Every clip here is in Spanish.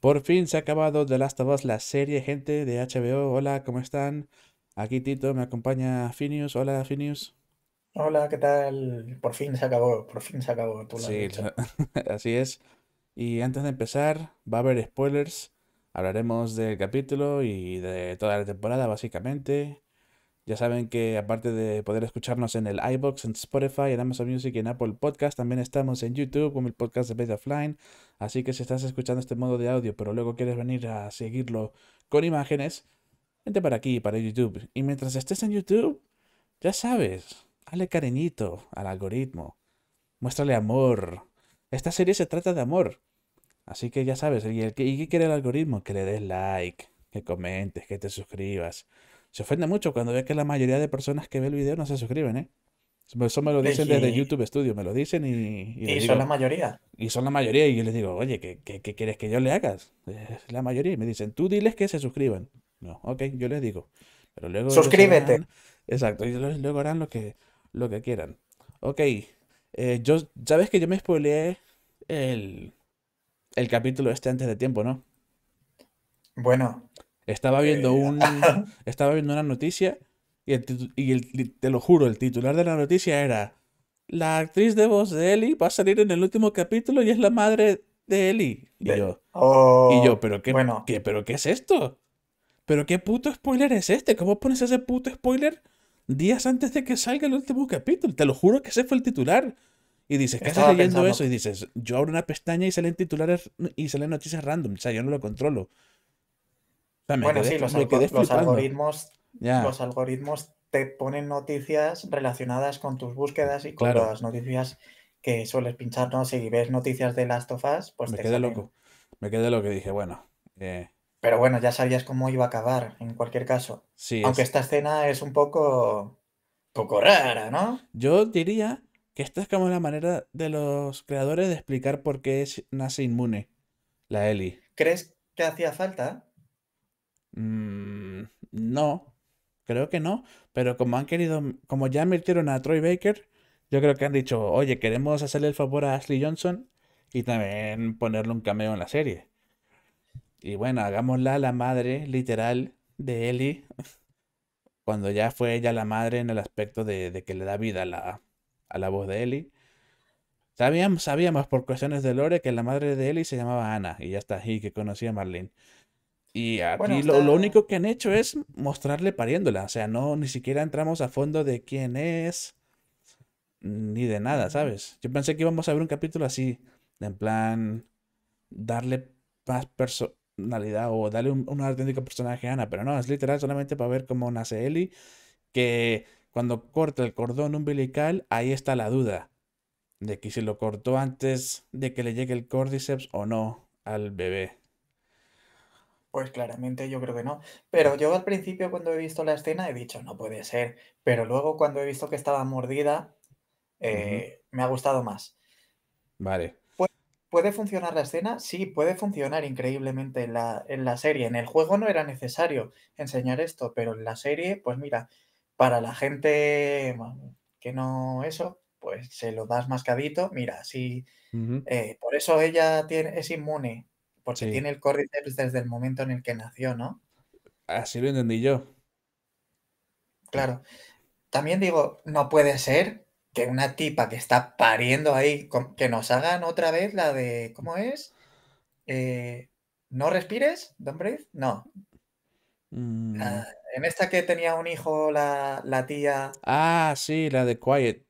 Por fin se ha acabado The Last of Us, la serie, gente de HBO. Hola, ¿cómo están? Aquí Tito, me acompaña Finius. Hola, Finius. Hola, ¿qué tal? Por fin se acabó, por fin se acabó. tu sí, así es. Y antes de empezar, va a haber spoilers. Hablaremos del capítulo y de toda la temporada, básicamente. Ya saben que aparte de poder escucharnos en el iBox, en Spotify, en Amazon Music y en Apple Podcast, también estamos en YouTube con el podcast de Beta Offline. Así que si estás escuchando este modo de audio, pero luego quieres venir a seguirlo con imágenes, vente para aquí, para YouTube. Y mientras estés en YouTube, ya sabes, dale cariñito al algoritmo. Muéstrale amor. Esta serie se trata de amor. Así que ya sabes, y qué quiere el algoritmo? Que le des like, que comentes, que te suscribas se ofende mucho cuando ve que la mayoría de personas que ve el video no se suscriben, ¿eh? Eso me lo dicen desde YouTube Studio, me lo dicen y... Y, son la mayoría. Y son la mayoría y yo les digo, oye, ¿qué, quieres que yo le hagas? la mayoría. Y me dicen, tú diles que se suscriban. No, ok, yo les digo. Suscríbete. exacto, y luego harán lo que, lo que quieran. Ok, eh, yo, sabes que yo me spoileé el, el capítulo este antes de tiempo, ¿no? Bueno, estaba viendo un estaba viendo una noticia y, te lo juro, el titular de la noticia era la actriz de voz de Ellie va a salir en el último capítulo y es la madre de Ellie. Y yo, y yo oh, ¿pero qué, ¿pero qué es esto? ¿Pero qué puto spoiler es este? ¿Cómo pones ese puto spoiler días antes de que salga el último capítulo? Te lo juro que ese fue el titular. Y dices, ¿qué estás leyendo eso? Y dices, yo abro una pestaña y salen titulares y salen noticias random. O sea, yo no lo controlo bueno, sí, los, algoritmos, los algoritmos te ponen noticias relacionadas con tus búsquedas y con las noticias que sueles pinchar, ¿no? Si ves noticias de Last of Us, pues me te quedé loco. Me quedé lo que dije, bueno. Eh". Pero bueno, ya sabías cómo iba a acabar, en cualquier caso. Sí, Aunque esta escena es un poco. poco rara, ¿no? Yo diría que esta es como la manera de los creadores de explicar por qué es, nace inmune la Ellie. ¿Crees que hacía falta? Mm, no, creo que no. Pero como han querido, como ya invirtieron a Troy Baker, yo creo que han dicho, oye, queremos hacerle el favor a Ashley Johnson y también ponerle un cameo en la serie. Y bueno, hagámosla la madre literal de Ellie cuando ya fue ella la madre en el aspecto de, que le da vida a la, voz de Ellie. Sabíamos, sabíamos por cuestiones de lore que la madre de Ellie se llamaba Ana y ya está, y que conocía a Marlene. Y aquí lo, único que han hecho es mostrarle pariéndola. O sea, no ni siquiera entramos a fondo de quién es. Ni de nada, ¿sabes? Yo pensé que íbamos a ver un capítulo así. En plan. Darle más personalidad o darle un, un auténtico personaje a Ana. Pero no, es literal solamente para ver cómo nace Eli Que cuando corta el cordón umbilical, ahí está la duda. De que si lo cortó antes de que le llegue el cordyceps o no al bebé. Pues claramente yo creo que no. Pero yo al principio cuando he visto la escena he dicho, no puede ser. Pero luego cuando he visto que estaba mordida, eh, me ha gustado más. Vale. ¿Puede funcionar la escena? Sí, puede funcionar increíblemente en la, serie. En el juego no era necesario enseñar esto, pero en la serie, pues mira, para la gente que no eso, pues se lo das mascadito. Mira, sí, eh, por eso ella tiene, es inmune porque tiene el Cordyceps desde el momento en el que nació, ¿no? Así lo entendí yo. Claro. También digo, no puede ser que una tipa que está pariendo ahí, que nos hagan otra vez la de, ¿cómo es? Eh, ¿No respires? ¿Don't breathe? No. Mm. Ah, en esta que tenía un hijo la, tía. Ah, sí, la de Quiet.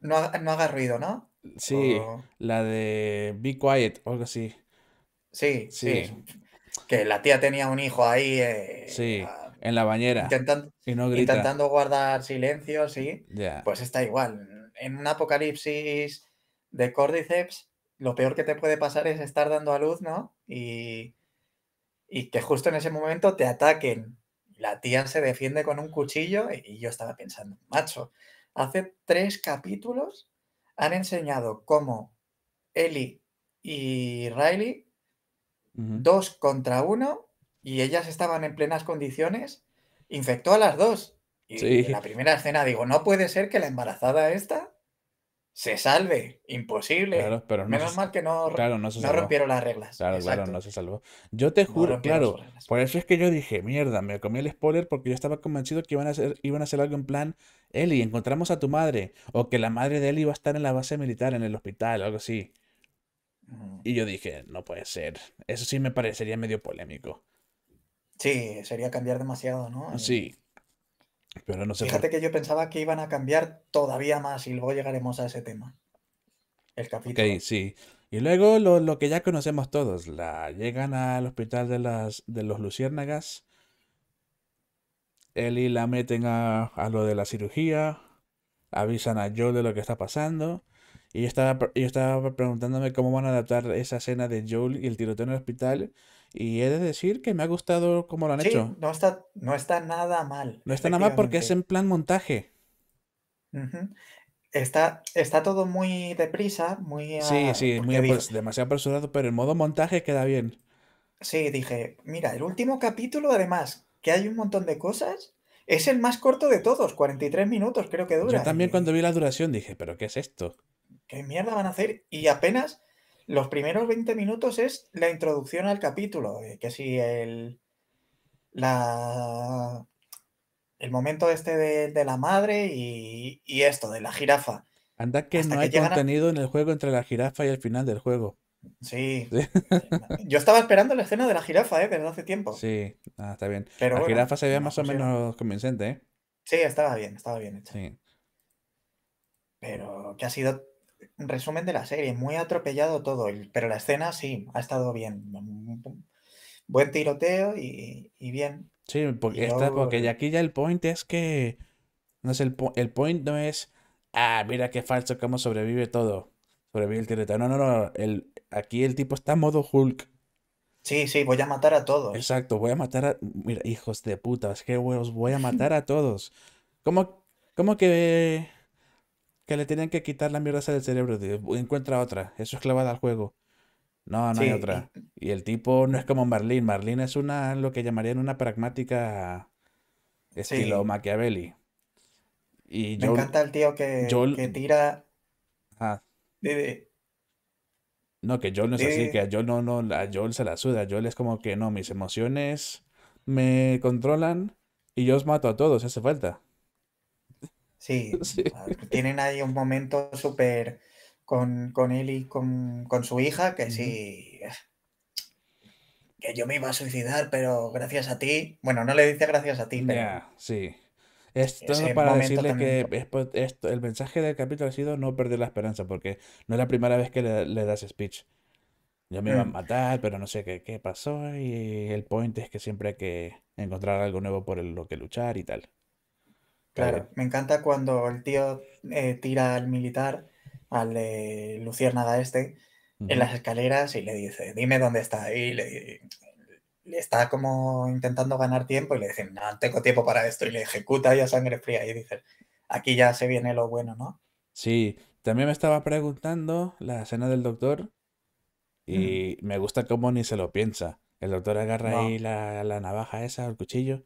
No, haga ruido, ¿no? Sí, la de Be Quiet, o algo así. Sí, sí, Que la tía tenía un hijo ahí. Eh, en la bañera. Intentando, guardar silencio, sí. Pues está igual. En un apocalipsis de Cordyceps, lo peor que te puede pasar es estar dando a luz, ¿no? Y, y que justo en ese momento te ataquen. La tía se defiende con un cuchillo y yo estaba pensando, macho, hace tres capítulos han enseñado cómo Ellie y Riley dos contra uno, y ellas estaban en plenas condiciones, infectó a las dos. Y en la primera escena digo, no puede ser que la embarazada esta se salve, imposible. pero Menos mal que no, rompieron las reglas. Claro, claro, no se salvó. Yo te juro, claro, por eso es que yo dije, mierda, me comí el spoiler porque yo estaba convencido que iban a hacer, iban a hacer algo en plan, Eli, encontramos a tu madre, o que la madre de Eli iba a estar en la base militar, en el hospital, algo así. Y yo dije, no puede ser. Eso sí me parecería medio polémico. Sí, sería cambiar demasiado, ¿no? Sí. Pero no sé. Fíjate que yo pensaba que iban a cambiar todavía más y luego llegaremos a ese tema. El capítulo. Ok, sí. Y luego lo, que ya conocemos todos, la llegan al hospital de los luciérnagas. Eli la meten a, lo de la cirugía. Avisan a Joe de lo que está pasando. Y yo estaba, yo estaba preguntándome cómo van a adaptar esa escena de Joel y el tiroteo en el hospital. Y he de decir que me ha gustado cómo lo han hecho. No está, no está nada mal. No está nada mal porque es en plan montaje. Está, está todo muy deprisa, muy... Sí, sí, muy demasiado apresurado, pero el modo montaje queda bien. Sí, dije, mira, el último capítulo además, que hay un montón de cosas, es el más corto de todos, 43 minutos creo que dura. Yo también cuando vi la duración dije, pero ¿qué es esto? ¿qué mierda van a hacer? Y apenas los primeros 20 minutos es la introducción al capítulo, que si el, la, el momento este de, la madre y, y, esto, de la jirafa. Anda que no hay contenido en el juego entre la jirafa y el final del juego. Sí. Yo estaba esperando la escena de la jirafa, ¿eh? Desde hace tiempo. Sí, ah, está bien. la jirafa se veía más o menos convincente, ¿eh? Sí, estaba bien, estaba bien hecha. Sí. Pero que ha sido resumen de la serie, muy atropellado todo, pero la escena sí, ha estado bien. Mm, mm, buen tiroteo y, bien. Sí, porque, aquí ya el point es que... No es el, el point no es... Ah, mira qué falso cómo sobrevive todo. Sobrevive el tiroteo. No, no, no. El, aquí el tipo está modo Hulk. Sí, sí, voy a matar a todos. Exacto, voy a matar a... Mira, hijos de putas, qué huevos, voy a matar a todos. ¿Cómo, cómo que que le tenían que quitar la mierda del cerebro. encuentra otra, eso es clavada al juego. No, no hay otra. Y el tipo no es como Marlene. Marlene es una, lo que llamarían una pragmática estilo Machiavelli. Y Me encanta el tío que, tira. Ah. No, que Joel no es así, que a Joel no, no, a Joel se la suda. Joel es como que no, mis emociones me controlan y yo os mato a todos hace falta. Sí, tienen ahí un momento súper con, él y con, su hija, que sí, eh, que yo me iba a suicidar, pero gracias a ti, bueno, no le dice gracias a ti, pero... sí. Esto es para decirle que el mensaje del capítulo ha sido no perder la esperanza, porque no es la primera vez que le, das speech. Yo me iba a mm. matar, pero no sé qué, qué pasó. Y el point es que siempre hay que encontrar algo nuevo por lo que luchar y tal. Claro, me encanta cuando el tío eh, tira al militar, al de Luciérnaga este, en las escaleras y le dice, dime dónde está. Y le, está como intentando ganar tiempo y le dice, no, tengo tiempo para esto. Y le ejecuta ya sangre fría. Y dice, aquí ya se viene lo bueno, ¿no? Sí, también me estaba preguntando la escena del doctor mm. y me gusta cómo ni se lo piensa. El doctor agarra ahí la, la, navaja esa, el cuchillo,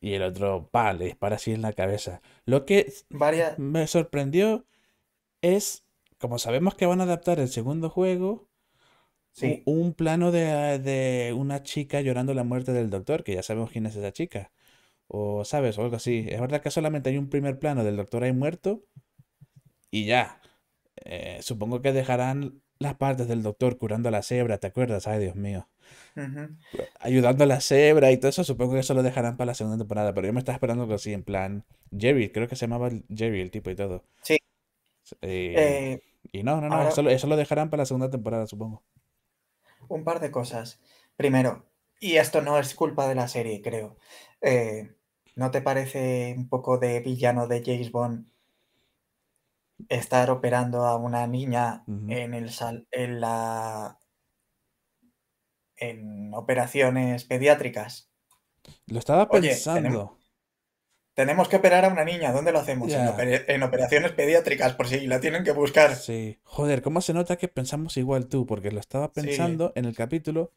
y el otro, pa, le dispara así en la cabeza. Lo que me sorprendió es, como sabemos que van a adaptar el segundo juego, un, plano de, una chica llorando la muerte del doctor, que ya sabemos quién es esa chica. O, ¿sabes? O algo así. Es verdad que solamente hay un primer plano del doctor ahí muerto y ya. Eh, supongo que dejarán las partes del doctor curando a la cebra, ¿te acuerdas? Ay, Dios mío. Ayudando a la cebra y todo eso, supongo que eso lo dejarán para la segunda temporada, pero yo me estaba esperando algo así, en plan Jerry, creo que se llamaba Jerry el tipo y todo. Sí. Eh, eh, y no, no, no, eso, lo dejarán para la segunda temporada, supongo. Un par de cosas. Primero, y esto no es culpa de la serie, creo. Eh, ¿No te parece un poco de villano de James Bond estar operando a una niña en, el sal, en, la, en operaciones pediátricas. Lo estaba pensando. tenemos, que operar a una niña. ¿Dónde lo hacemos? En, operaciones pediátricas, por si la tienen que buscar. Sí. Joder, ¿cómo se nota que pensamos igual tú? Porque lo estaba pensando en el capítulo,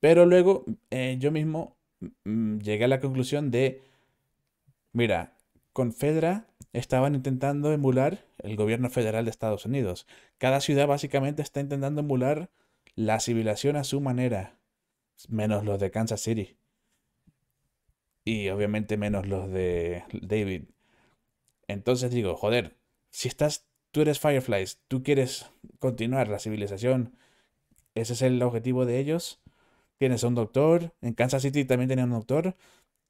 pero luego eh, yo mismo mm, llegué a la conclusión de, mira, con Fedra estaban intentando emular el gobierno federal de Estados Unidos. Cada ciudad básicamente está intentando emular la civilización a su manera, menos los de Kansas City. Y obviamente menos los de David. Entonces digo, joder, si estás, tú eres Fireflies, tú quieres continuar la civilización, ese es el objetivo de ellos. Tienes un doctor, en Kansas City también tienen un doctor.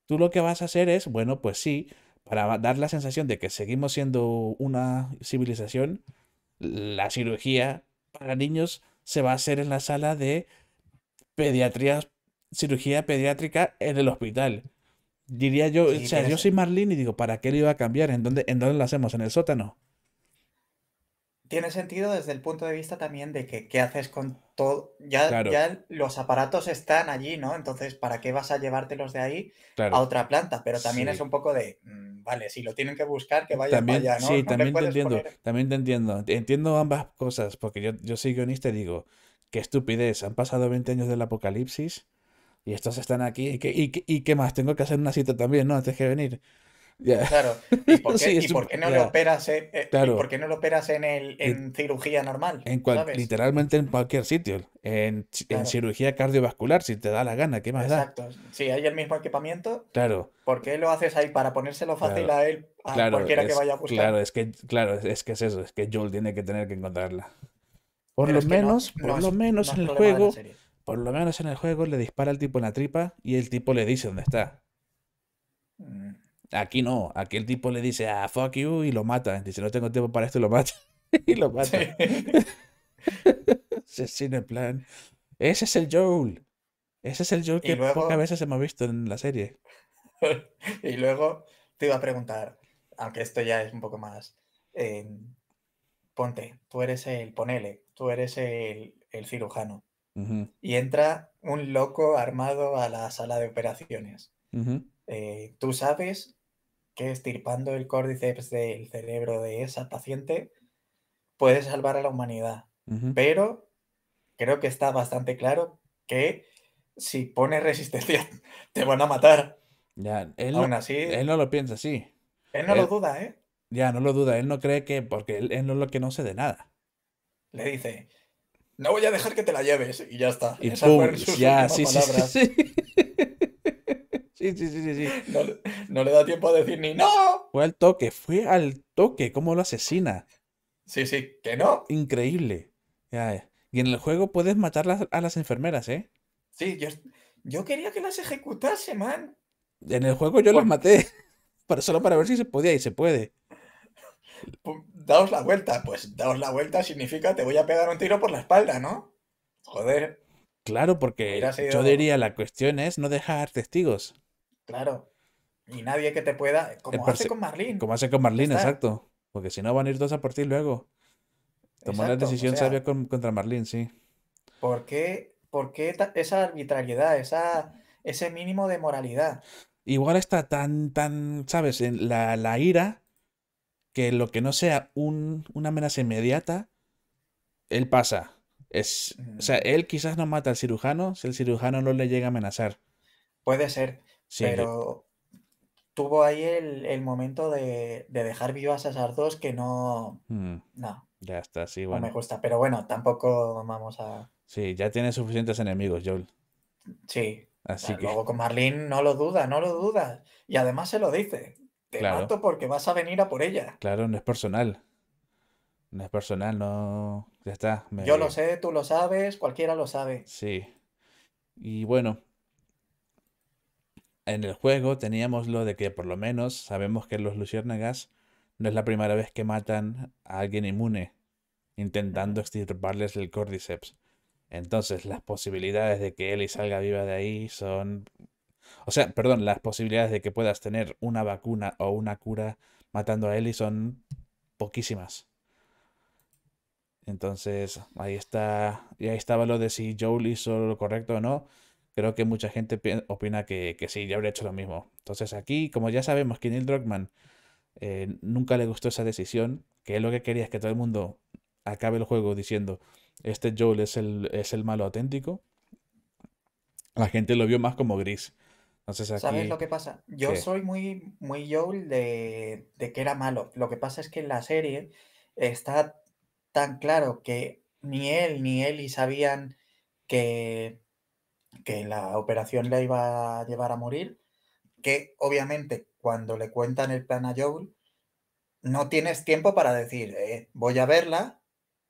Tú lo que vas a hacer es, bueno, pues sí, para dar la sensación de que seguimos siendo una civilización, la cirugía para niños se va a hacer en la sala de pediatría, cirugía pediátrica en el hospital. Diría yo, o sea, yo soy Marlene y digo, ¿para qué le iba a cambiar? ¿En dónde, ¿En dónde lo hacemos? ¿En el sótano? Tiene sentido desde el punto de vista también de que qué haces con todo. Ya, los aparatos están allí, ¿no? Entonces, ¿para qué vas a llevártelos de ahí a otra planta? Pero también es un poco de mm, vale, si lo tienen que buscar, que vayan también, para allá, ¿no? Sí, también te entiendo, también te entiendo. Entiendo ambas cosas, porque yo, yo soy guionista y digo, qué estupidez, han pasado 20 años del apocalipsis y estos están aquí, y, que, y, y qué más, tengo que hacer una cita también, ¿no? Antes que venir. Claro. ¿Y eh, por qué, no lo operas en, no lo operas en, el, en cirugía normal? Literalmente en cualquier sitio. En, cirugía cardiovascular, si te da la gana, ¿qué más da? Si hay el mismo equipamiento, claro. ¿por qué lo haces ahí? Para ponérselo fácil a él, a claro, cualquiera es, que vaya a buscar. Claro, es que, es eso, es que Joel tiene que tener que encontrarla. Por lo menos, por lo menos en el juego, por lo menos en el juego le dispara el tipo en la tripa y el tipo le dice dónde está. Mm. Aquí no, aquí el tipo le dice, a ah, fuck you, y lo mata. Dice, no tengo tiempo para esto, y lo mata. y lo mata. Ese es el plan. Ese es el Joel. Ese es el Joel que pocas veces hemos visto en la serie. y luego te iba a preguntar, aunque esto ya es un poco más. Em, ponte, tú eres el, ponele, tú eres el, cirujano. Y entra un loco armado a la sala de operaciones. Eh, tú sabes que estirpando el córdiceps del cerebro de esa paciente puede salvar a la humanidad. Pero creo que está bastante claro que si pones resistencia te van a matar. Ya, él, no, así, él no lo piensa así. Él no lo duda, ¿eh? Ya, no lo duda. Él no cree que. Porque él, no es lo que no sé de nada. Le dice: No voy a dejar que te la lleves. Y ya está. Y ya, sí, sí, sí. Sí, sí, sí, sí. No, le da tiempo a decir ni no. Fue al toque, fue al toque, cómo lo asesina. Sí, sí, que no. Increíble. Eh. Y en el juego puedes matar a las enfermeras, ¿eh? Sí, yo, quería que las ejecutase, man. En el juego yo las maté. pero solo para ver si se podía y se puede. Daos la vuelta, pues daos la vuelta significa te voy a pegar un tiro por la espalda, ¿no? Joder. Claro, porque yo diría la cuestión es no dejar testigos. Claro. Y nadie que te pueda, como eh, hace con Marlene. Como hace con Marlene, exacto. Porque si no van a ir dos a partir luego. Tomar la decisión sabia contra Marlene, sí. ¿Por qué, por qué esa arbitrariedad, esa, ese mínimo de moralidad? Igual está tan, tan, ¿sabes? En la, ira, que lo que no sea un, una amenaza inmediata, él pasa. Es, o sea, él quizás no mata al cirujano si el cirujano no le llega a amenazar. Puede ser, pero tuvo ahí el, momento de, dejar vivas a esas dos que no. Mm. No. Ya está, sí, bueno. No me gusta, pero bueno, tampoco vamos a. Sí, ya tiene suficientes enemigos, Joel. Sí. Así Luego con Marlene no lo duda, no lo duda. Y además se lo dice. Te mato porque vas a venir a por ella. Claro, no es personal. No es personal, no. Ya está. Yo lo sé, tú lo sabes, cualquiera lo sabe. Sí. Y bueno, en el juego teníamos lo de que por lo menos sabemos que los luciérnagas no es la primera vez que matan a alguien inmune intentando extirparles el cordyceps. Entonces las posibilidades de que Ellie salga viva de ahí son... O sea, perdón, las posibilidades de que puedas tener una vacuna o una cura matando a Ellie son poquísimas. Entonces, ahí está. Y ahí estaba lo de si Joel hizo lo correcto o no creo que mucha gente opina que, sí, yo habría hecho lo mismo. Entonces aquí, como ya sabemos que Neil Druckmann eh, nunca le gustó esa decisión, que él lo que quería es que todo el mundo acabe el juego diciendo, este Joel es el, es el malo auténtico, la gente lo vio más como gris. ¿Sabes lo que pasa? Yo soy muy, muy Joel de, de que era malo. Lo que pasa es que en la serie está tan claro que ni él ni Ellie sabían que que la operación la iba a llevar a morir, que obviamente cuando le cuentan el plan a Joel, no tienes tiempo para decir, eh, voy a verla,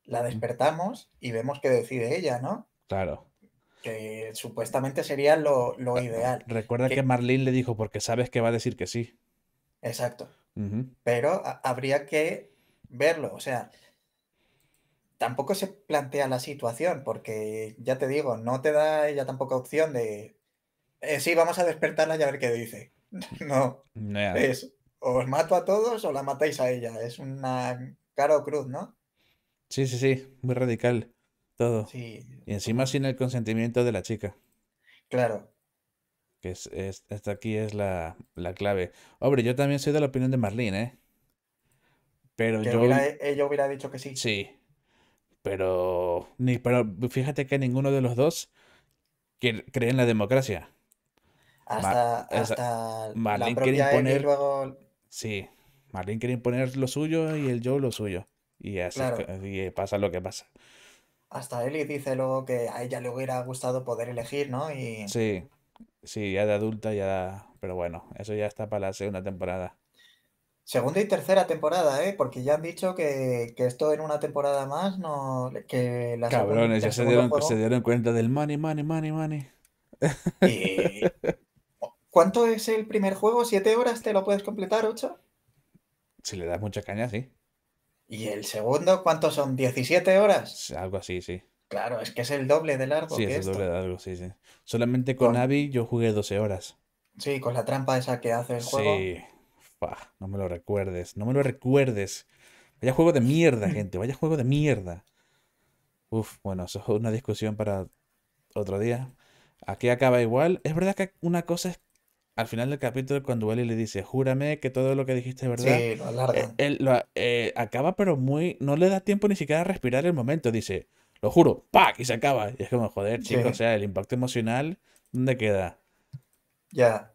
la despertamos y vemos qué decide ella, ¿no? Claro. Que supuestamente sería lo, ideal. Recuerda que, Marlene le dijo, porque sabes que va a decir que sí. Exacto. Pero habría que verlo, o sea, tampoco se plantea la situación, porque ya te digo, no te da ella tampoco opción de. Eh, sí, vamos a despertarla y a ver qué dice. no. Es, o os mato a todos o la matáis a ella. Es una caro cruz, ¿no? Sí, sí, sí. Muy radical. Todo. Y encima sin el consentimiento de la chica. Claro. Que es, esta aquí es la, clave. Hombre, yo también soy de la opinión de Marlene, ¿eh? Pero yo. Hubiera, ella hubiera dicho que sí. Sí, pero, ni, pero fíjate que ninguno de los dos cree en la democracia. Hasta, quiere imponer. Sí, Marlene quiere imponer lo suyo y el yo lo suyo. Y pasa lo que pasa. Hasta Ellie dice luego que a ella le hubiera gustado poder elegir, ¿no? Y... Sí, sí, ya de adulta, ya. Pero bueno, eso ya está para la segunda temporada. Segunda y tercera temporada, ¿eh? Porque ya han dicho que, que esto en una temporada más no. Que Cabrones, ya se dieron, se dieron cuenta del money, money, money, money. ¿Cuánto es el primer juego? ¿Siete horas te lo puedes completar? ¿Ocho? Si le das mucha caña, sí. ¿Y el segundo cuánto son? ¿17 horas? Algo así, sí. Claro, es que es el doble de largo. Sí, es el doble de largo, sí, sí. Solamente con, con, Abby yo jugué 12 horas. Sí, con la trampa esa que hace el juego. Sí no me lo recuerdes, no me lo recuerdes. Vaya juego de mierda, gente, vaya juego de mierda. Uf, bueno, eso es una discusión para otro día. Aquí acaba igual. Es verdad que una cosa es al final del capítulo cuando Wally le dice, júrame que todo lo que dijiste es verdad. Sí, lo alarga. Eh, eh, acaba pero muy... No le da tiempo ni siquiera a respirar el momento. Dice, lo juro, ¡pac! Y se acaba. Y es como, joder, chicos, o sea, el impacto emocional, ¿dónde queda? Ya.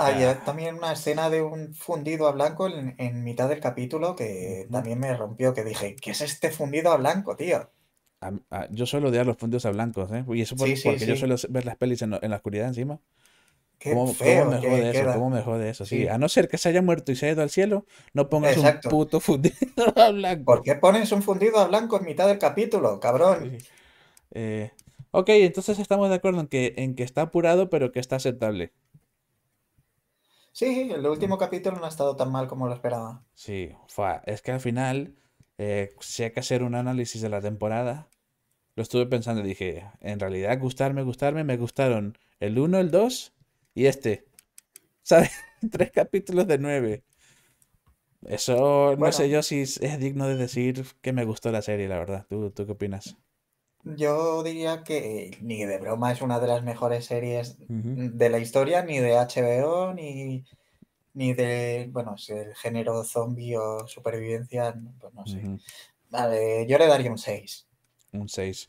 Hay ah, también una escena de un fundido a blanco en, mitad del capítulo que también me rompió, que dije, ¿qué es este fundido a blanco, tío? Ah, yo suelo odiar los fundidos a blancos, ¿eh? Y eso porque yo suelo ver las pelis en, la oscuridad encima. ¿Cómo, me jode eso? ¿Cómo me jode eso? Sí, a no ser que se haya muerto y se haya ido al cielo, no pongas un puto fundido a blanco. ¿Por qué pones un fundido a blanco en mitad del capítulo, cabrón? Eh, ok, entonces estamos de acuerdo que, en que está apurado, pero que está aceptable. Sí, el último capítulo no ha estado tan mal como lo esperaba. Sí, es que al final, eh, si hay que hacer un análisis de la temporada, lo estuve pensando y dije, en realidad gustarme, gustarme, me gustaron el 1, el 2 y este. ¿Sabes? Tres capítulos de 9. Eso no sé yo si es digno de decir que me gustó la serie, la verdad. tú qué opinas? yo diría que ni de broma es una de las mejores series de la historia, ni de HBO, ni, ni de, bueno, es el género zombie o supervivencia, pues no sé. Vale, yo le daría un 6. Un 6.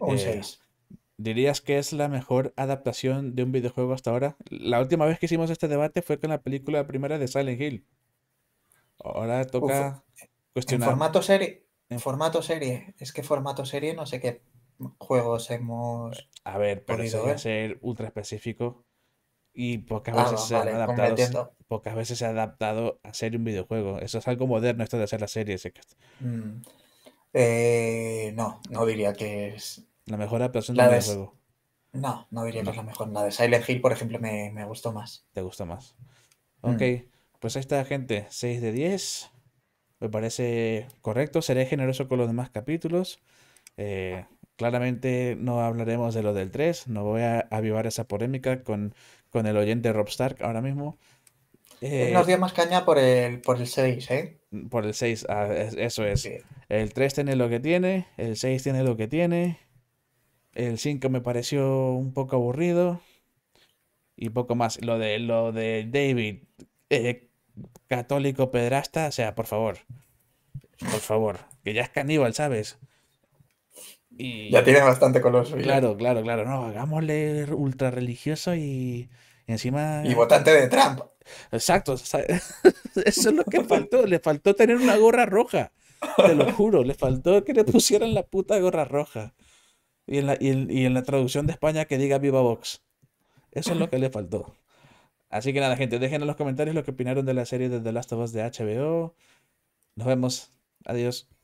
Un 6. Eh, ¿Dirías que es la mejor adaptación de un videojuego hasta ahora? La última vez que hicimos este debate fue con la película primera de Silent Hill. Ahora toca cuestionar. En formato serie. En formato serie, es que formato serie no sé qué juegos hemos. Eh, a ver, pero eso ser ultra específico y pocas ah, veces, se pues pocas veces se ha adaptado a ser un videojuego. Eso es algo moderno, esto de hacer las series. Eh, mm. eh, no, no diría que es. La mejor adaptación del videojuego. No, no diría que es la mejor. La de Silent Hill, por ejemplo, me, gustó más. Te gustó más. Mm. Ok, pues ahí está, gente. 6 de 10. Me parece correcto. Seré generoso con los demás capítulos. Eh, claramente no hablaremos de lo del 3. No voy a avivar esa polémica con, con el oyente Rob Stark ahora mismo. Eh, nos más caña por el, por el 6, ¿eh? Por el 6, ah, eso es. El 3 tiene lo que tiene, el 6 tiene lo que tiene, el 5 me pareció un poco aburrido y poco más. Lo de, lo de David, eh, católico pedrasta, o sea, por favor. Por favor, que ya es caníbal, ¿sabes? Y... Ya tiene bastante color. Claro, claro, claro. No, hagámosle ultra religioso y, encima. Y votante de Trump. Exacto. Eso es lo que faltó. Le faltó tener una gorra roja. Te lo juro. Le faltó que le pusieran la puta gorra roja. Y en la, y en la traducción de España que diga Viva Vox. Eso es lo que le faltó. Así que nada, gente, dejen en los comentarios lo que opinaron de la serie de The Last of Us de HBO. Nos vemos. Adiós.